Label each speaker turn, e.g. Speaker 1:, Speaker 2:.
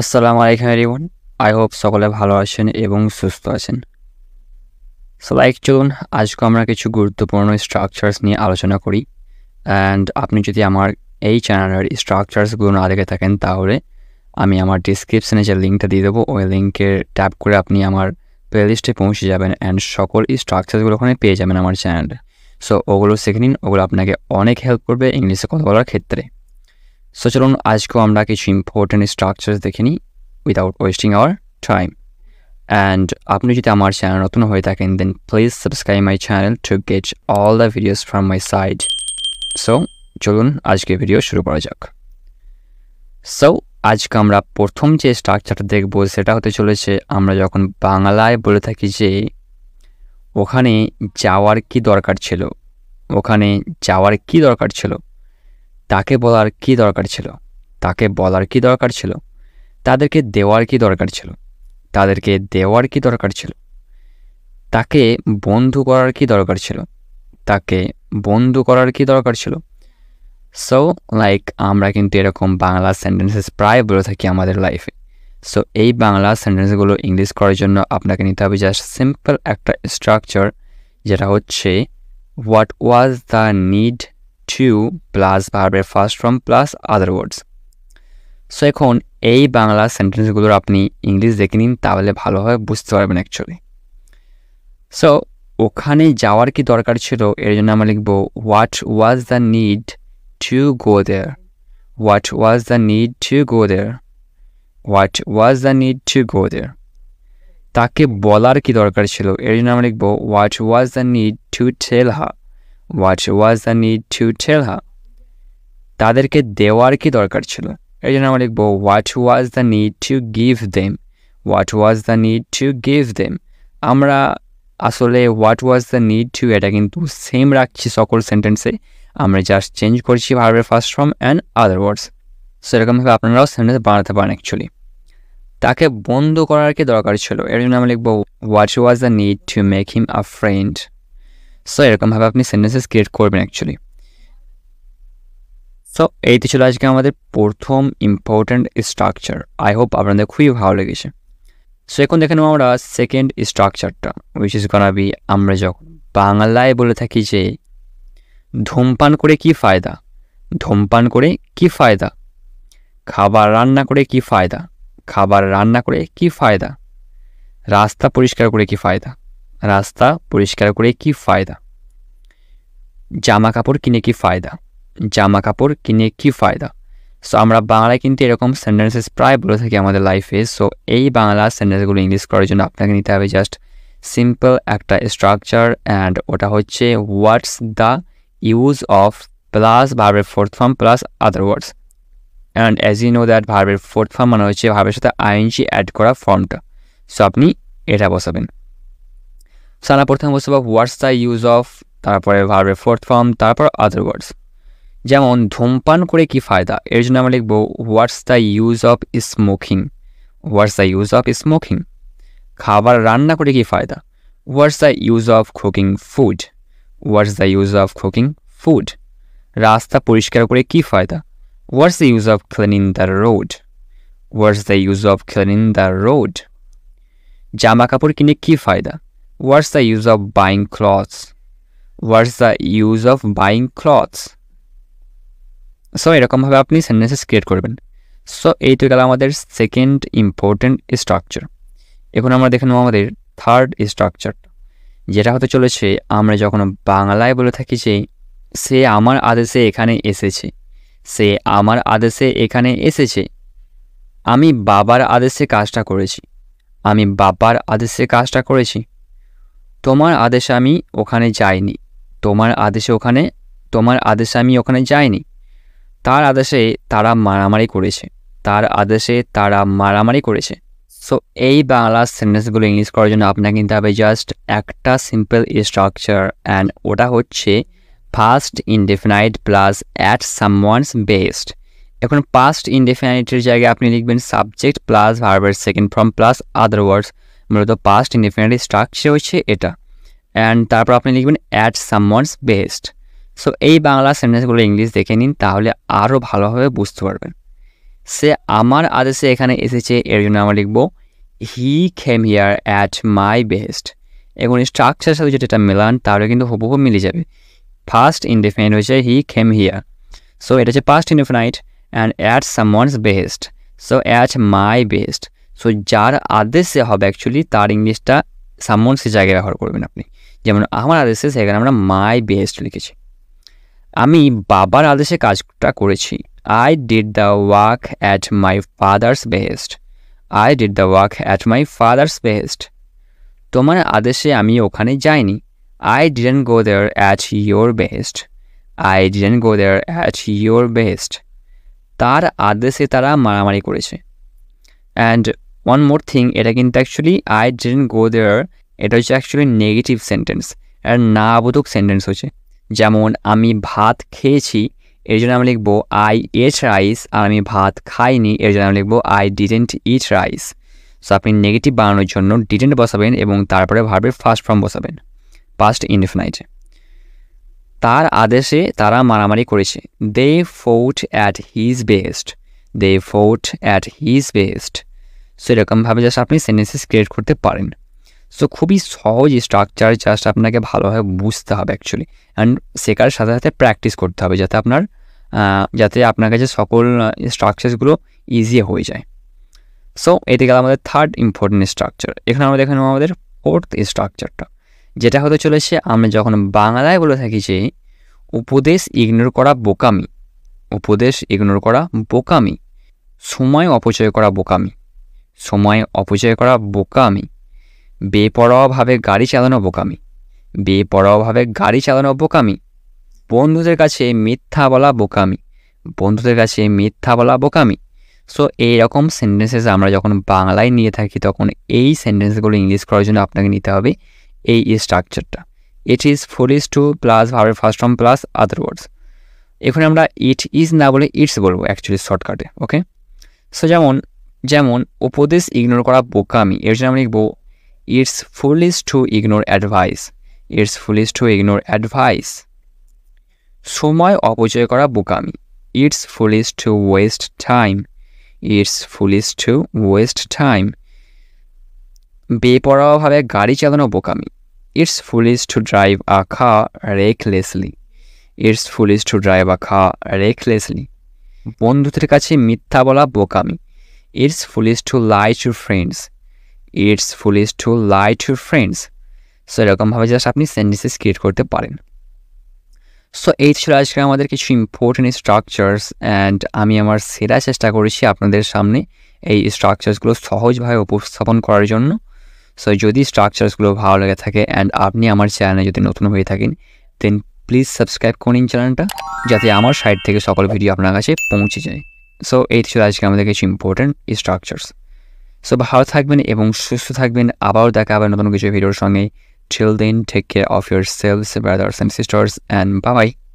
Speaker 1: আসসালামু আলাইকুম এরিওয়ান I hope সকলে ভালো আছেন এবং সুস্থ আছেন সো লাইক চলুন আজকে আমরা কিছু গুরুত্বপূর্ণ স্ট্রাকচার্স নিয়ে আলোচনা করি অ্যান্ড আপনি যদি আমার এই চ্যানেলের স্ট্রাকচার্সগুলো না দেখে থাকেন তাহলে আমি আমার ডিসক্রিপশানে যে লিঙ্কটা দিয়ে দেবো ওই লিঙ্কে ট্যাপ করে আপনি আমার প্লেলিস্টে পৌঁছে যাবেন অ্যান্ড সকল স্ট্রাকচার্সগুলো ওখানে পেয়ে যাবেন আমার চ্যানেলে সো ওগুলো শিখে নিন ওগুলো আপনাকে অনেক হেল্প করবে ইংলিশে কথা বলার ক্ষেত্রে সো চলুন আজকেও আমরা কিছু ইম্পর্ট্যান্ট স্ট্রাকচার দেখে নিই without wasting our time and আপনি যদি আমার চ্যানেল নতুন হয়ে থাকেন then please subscribe my channel to get all the videos from my side so চলুন আজকে ভিডিও শুরু করা যাক সো আজকে আমরা প্রথম যে স্ট্রাকচারটা দেখব সেটা হতে চলেছে আমরা যখন বাংলায় বলে থাকি যে ওখানে যাওয়ার কি দরকার ছিল ওখানে যাওয়ার কি দরকার ছিল তাকে বলার কি দরকার ছিল তাকে বলার কি দরকার ছিল তাদেরকে দেওয়ার কি দরকার ছিল তাদেরকে দেওয়ার কি দরকার ছিল তাকে বন্ধু করার কি দরকার ছিল তাকে বন্ধু করার কি দরকার ছিল সো লাইক আমরা কিন্তু এরকম বাংলা সেন্টেন্সেস প্রায় বলে থাকি আমাদের লাইফে সো এই বাংলা সেন্টেন্সগুলো ইংলিশ করার জন্য আপনাকে নিতে হবে জাস্ট সিম্পল একটা স্ট্রাকচার যেটা হচ্ছে what was the need to plus ভার্বের first form plus other words so এখন এই বাংলা সেন্টেন্সগুলোর আপনি ইংলিশ দেখে নিন তাহলে ভালোভাবে বুঝতে পারবেন অ্যাকচুয়ালি সো ওখানে যাওয়ার কি দরকার ছিল এর জন্য আমরা লিখব what was the need to go there what was the need to go there what was the need to go there তাকে বলার কি দরকার ছিল এর জন্য আমরা লিখব what was the need to tell her what was the need to tell her তাদেরকে দেওয়ার কি দরকার ছিল এই জন্য আমরা লিখবো what was the need to give them what was the need to give them আমরা আসলে what was the need to এটা কিন্তু সেম রাখছি সকল সেন্টেন্সে আমরা জাস্ট চেঞ্জ করছি ভার্বের first form and other words সেরকমভাবে আপনারাও সেন্টেন্স বানাতে পারেন অ্যাকচুয়ালি তাকে বন্ধ করার কি দরকার ছিল এর জন্য আমরা লিখবো what was the need to make him a friend so এরকমভাবে আপনি সেন্টেন্সেস ক্রিয়েট করবেন অ্যাকচুয়ালি সো এই তো ছিল আজকে আমাদের প্রথম ইম্পর্ট্যান্ট স্ট্রাকচার আই হোপ আপনাদের খুবই ভালো লেগেছে সো এখন দেখে নেব আমরা সেকেন্ড স্ট্রাকচারটা উইচ ইস বি আমরা যখন বাংলায় বলে থাকি যে ধূমপান করে কি ফায়দা ধূমপান করে কি ফায়দা খাবার রান্না করে কি ফায়দা খাবার রান্না করে কি ফায়দা রাস্তা পরিষ্কার করে কি ফায়দা রাস্তা পরিষ্কার করে কি ফায়দা জামা কাপড় কিনে কি ফায়দা জামা কাপড় কিনে কি ফায়দা সো আমরা বাংলায় কিন্তু এরকম সেন্টেন্সেস প্রায় বলে থাকি আমাদের লাইফে সো এই বাংলা সেন্টেন্সগুলো ইংলিশ করার জন্য আপনাকে নিতে হবে জাস্ট সিম্পল একটা স্ট্রাকচার অ্যান্ড ওটা হচ্ছে what's the use of plus ভার্বের fourth form plus other words and as you know that ভার্বের ফোর্থ ফর্ম মানে হচ্ছে ভার্বের সাথে আইএনজি অ্যাড করা ফর্মটা সো আপনি এটা বসাবেন সানা প্রথম বস্তু বা ওয়ার্ডস দ্য ইউজ অফ তারপরে ভার্বের ফোর্থ ফর্ম তারপর আদার ওয়ার্ডস যেমন ধূমপান করে কি ফায়দা এর জন্য আমরা লিখব what's the use of smoking what's the use of smoking খাবার রান্না করে কি ফায়দা what's the use of cooking food what's the use of cooking food রাস্তা পরিষ্কার করে কি ফায়দা what's the use of cleaning the road what's the use of cleaning the road জামা কাপড় কিনে কি ফায়দা What's the use of buying clothes? What's the use of buying clothes? So এরকমভাবে আপনি সেন্টেন্সেস ক্রিয়েট করবেন সো এই তো গেল আমাদের সেকেন্ড ইম্পর্টেন্ট স্ট্রাকচার এখন আমরা দেখে নেব আমাদের থার্ড স্ট্রাকচারটা যেটা হতে চলেছে আমরা যখন বাংলায় বলে থাকি যে সে আমার আদেশে এখানে এসেছে সে আমার আদেশে এখানে এসেছে আমি বাবার আদেশে কাজটা করেছি আমি বাবার আদেশে কাজটা করেছি তোমার আদেশে আমি ওখানে যাইনি তোমার আদেশে ওখানে তোমার আদেশে আমি ওখানে যাইনি তার আদেশে তারা মারামারি করেছে তার আদেশে তারা মারামারি করেছে সো এই বাংলা সেন্টেন্সগুলো ইংলিশ করার জন্য আপনাকে কিন্তু হবে জাস্ট একটা সিম্পল স্ট্রাকচার অ্যান্ড ওটা হচ্ছে first indefinite plus at someone's best এখন পাস্ট ইনডেফিনাইটের জায়গায় আপনি লিখবেন সাবজেক্ট প্লাস ভার্বের second form plus other words মূলত পাস্ট ইনডিফিনিটিভ স্ট্রাকচার হচ্ছে এটা অ্যান্ড তারপর আপনি লিখবেন অ্যাট সামওয়ানস বেস্ট সো এই বাংলা সেন্টেন্সগুলো ইংলিশ দেখে নিন তাহলে আরও ভালোভাবে বুঝতে পারবেন সে আমার আদেশে এখানে এসেছে এর জন্য আমরা লিখব he came here at my best এখন স্ট্রাকচারের সাথে যদি এটা মেলান তাহলে কিন্তু হুবহু মিলে যাবে ফার্স্ট ইনডিফিনাইট হয়েছে হি খেম হিয়ার সো এটা হচ্ছে first indefinite and at someone's best so at my best so যার আদেশে হবে অ্যাকচুয়ালি তার ইংলিশটা সামন সে জায়গায় ব্যবহার করবেন আপনি যেমন আমার আদেশে সেখানে আমরা মাই বেহেস্ট লিখেছি আমি বাবার আদেশে কাজটা করেছি I did the work at my father's behest I did the work at my father's behest তোমার আদেশে আমি ওখানে যাইনি I didn't go there at your behest I didn't go there at your behest তার আদেশে তারা মারামারি করেছে অ্যান্ড ওয়ান মোর থিং এটা কিন্তু actually I didn't go there এটা হচ্ছে অ্যাকচুয়ালি নেগেটিভ সেন্টেন্স এটা না বোধক সেন্টেন্স হচ্ছে যেমন আমি ভাত খেয়েছি এর জন্য আমি লিখবো আই এট রাইস আর আমি ভাত খাইনি এর জন্য আমি লিখবো I didn't eat rice so আপনি নেগেটিভ বানানোর জন্য ডিডেন্ট বসাবেন এবং তারপরে ভার্বের ফার্স্ট ফর্ম বসাবেন পাস্ট ইনডিফিনাইটে তার আদেশে তারা মারামারি করেছে they fought at his best they fought at his best so এরকমভাবে জাস্ট আপনি সেন্টেন্সেস ক্রিয়েট করতে পারেন সো খুবই সহজ স্ট্রাকচার জাস্ট আপনাকে ভালোভাবে বুঝতে হবে অ্যাকচুয়ালি অ্যান্ড শেখার সাথে সাথে প্র্যাকটিস করতে হবে যাতে আপনার যাতে আপনার কাছে সকল স্ট্রাকচারসগুলো ইজি হয়ে যায় সো এতে গেল আমাদের থার্ড ইম্পর্টেন্ট স্ট্রাকচার এখানে আমরা দেখে নেব আমাদের ফোর্থ স্ট্রাকচারটা যেটা হতে চলেছে আমরা যখন বাংলায় বলে থাকি যে উপদেশ ইগনোর করা বোকামি উপদেশ ইগনোর করা বোকামি সময় অপচয় করা বোকামি সময় অপচয় করা বোকামি বেপরোয়াভাবে গাড়ি চালানো বোকামি বেপরোয়াভাবে গাড়ি চালানো বোকামি বন্ধুদের কাছে মিথ্যা বলা বোকামি বন্ধুদের কাছে মিথ্যা বলা বোকামি সো এইরকম সেন্টেন্সেস আমরা যখন বাংলায় নিয়ে থাকি তখন এই সেন্টেন্সগুলো ইংলিশ করার জন্য আপনাকে নিতে হবে এই স্ট্রাকচারটা it is is to plus ভাবের first form plus other words এখানে আমরা ইট ইজ না বলে ইটস বলবো অ্যাকচুয়ালি শর্টকাটে ওকে সো যেমন যেমন উপদেশ ইগনোর করা বোকামি এর জন্য আমি লিখবো it's foolish to ignore advice it's is to ignore advice সময় অপচয় করা বোকামি it's foolish to waste time it's foolish to waste time বেপরোয়াভাবে গাড়ি চালানো বোকামি it's foolish to drive a car recklessly it's foolish to drive a car recklessly বন্ধুদের কাছে মিথ্যা বলা বোকামি it's foolish to lie to friends it's foolish to lie to friends so এরকমভাবে জাস্ট আপনি সেন্টেন্সেস ক্রিয়েট করতে পারেন সো এই ছিল আজকে আমাদের কিছু ইম্পর্টেন্ট স্ট্রাকচার্স অ্যান্ড আমি আমার সেরা চেষ্টা করেছি আপনাদের সামনে এই স্ট্রাকচার্সগুলো সহজভাবে উপস্থাপন করার জন্য সো যদি স্ট্রাকচার্সগুলো ভালো লেগে থাকে অ্যান্ড আপনি আমার চ্যানেলে যদি নতুন হয়ে থাকেন দেন প্লিজ সাবস্ক্রাইব করুন চ্যানেলটা যাতে আমার সাইড থেকে সকল ভিডিও আপনার কাছে পৌঁছে যায় সো এই ছিল আজকে আমাদের কিছু ইম্পর্টেন্ট স্ট্রাকচার্স সো ভালো থাকবেন এবং সুস্থ থাকবেন আবার দেখা হবে নতুন কিছু ভিডিওর সঙ্গে till then take care of yourselves brothers and sisters and bye bye